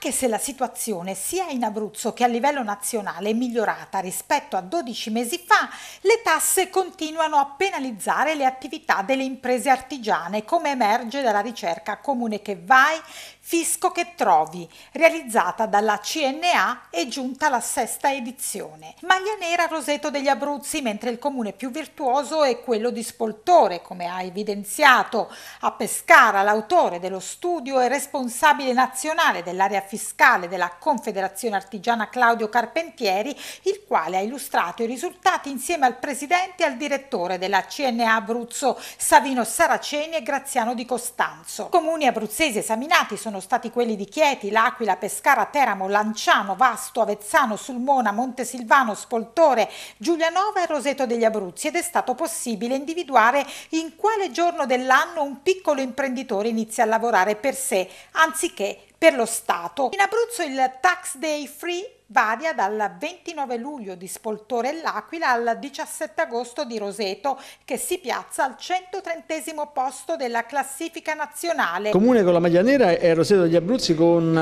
Anche se la situazione sia in Abruzzo che a livello nazionale è migliorata rispetto a 12 mesi fa, le tasse continuano a penalizzare le attività delle imprese artigiane, come emerge dalla ricerca Comune che vai Fisco che trovi, realizzata dalla CNA e giunta alla sesta edizione. Maglia nera Roseto degli Abruzzi, mentre il comune più virtuoso è quello di Spoltore, come ha evidenziato a Pescara l'autore dello studio e responsabile nazionale dell'area fiscale della Confederazione Artigiana Claudio Carpentieri, il quale ha illustrato i risultati insieme al presidente e al direttore della CNA Abruzzo Savino Saraceni e Graziano Di Costanzo. Comuni abruzzesi esaminati sono sono stati quelli di Chieti, L'Aquila, Pescara, Teramo, Lanciano, Vasto, Avezzano, Sulmona, Montesilvano, Spoltore, Giulianova e Roseto degli Abruzzi ed è stato possibile individuare in quale giorno dell'anno un piccolo imprenditore inizia a lavorare per sé anziché per lo Stato. In Abruzzo il Tax Day Free varia dal 29 luglio di Spoltore e L'Aquila al 17 agosto di Roseto, che si piazza al 130 posto della classifica nazionale. Comune con la maglia nera è Roseto degli Abruzzi con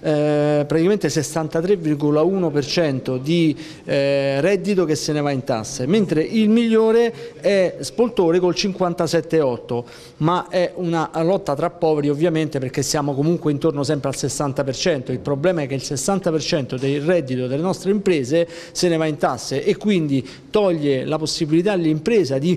eh, praticamente 63,1% di eh, reddito che se ne va in tasse, mentre il migliore è Spoltore col 57,8%, ma è una lotta tra poveri ovviamente perché siamo comunque intorno sempre al 60%, il problema è che il 60% dei redditi reddito delle nostre imprese se ne va in tasse e quindi toglie la possibilità all'impresa di,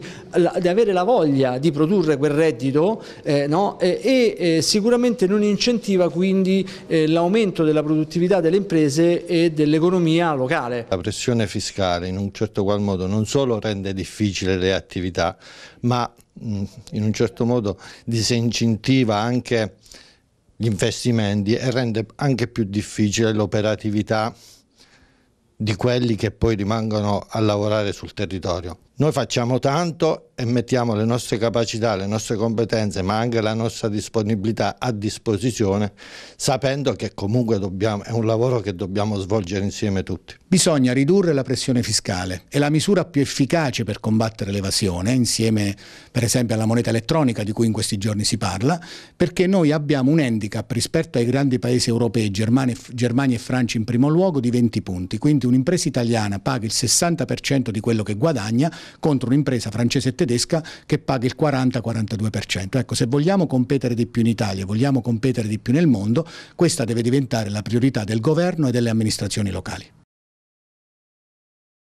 di, avere la voglia di produrre quel reddito eh, no? e, e, eh, sicuramente non incentiva quindi eh, l'aumento della produttività delle imprese e dell'economia locale. La pressione fiscale in un certo qual modo non solo rende difficile le attività ma mm, in un certo modo disincentiva anche gli investimenti e rende anche più difficile l'operatività di quelli che poi rimangono a lavorare sul territorio. Noi facciamo tanto e mettiamo le nostre capacità, le nostre competenze, ma anche la nostra disponibilità a disposizione, sapendo che comunque dobbiamo, è un lavoro che dobbiamo svolgere insieme tutti. Bisogna ridurre la pressione fiscale e la misura più efficace per combattere l'evasione, insieme per esempio alla moneta elettronica di cui in questi giorni si parla, perché noi abbiamo un handicap rispetto ai grandi paesi europei, Germania, Germania e Francia in primo luogo, di 20 punti. Quindi un'impresa italiana paga il 60% di quello che guadagna contro un'impresa francese e tedesca che paga il 40-42%. Ecco, se vogliamo competere di più in Italia, vogliamo competere di più nel mondo, questa deve diventare la priorità del governo e delle amministrazioni locali.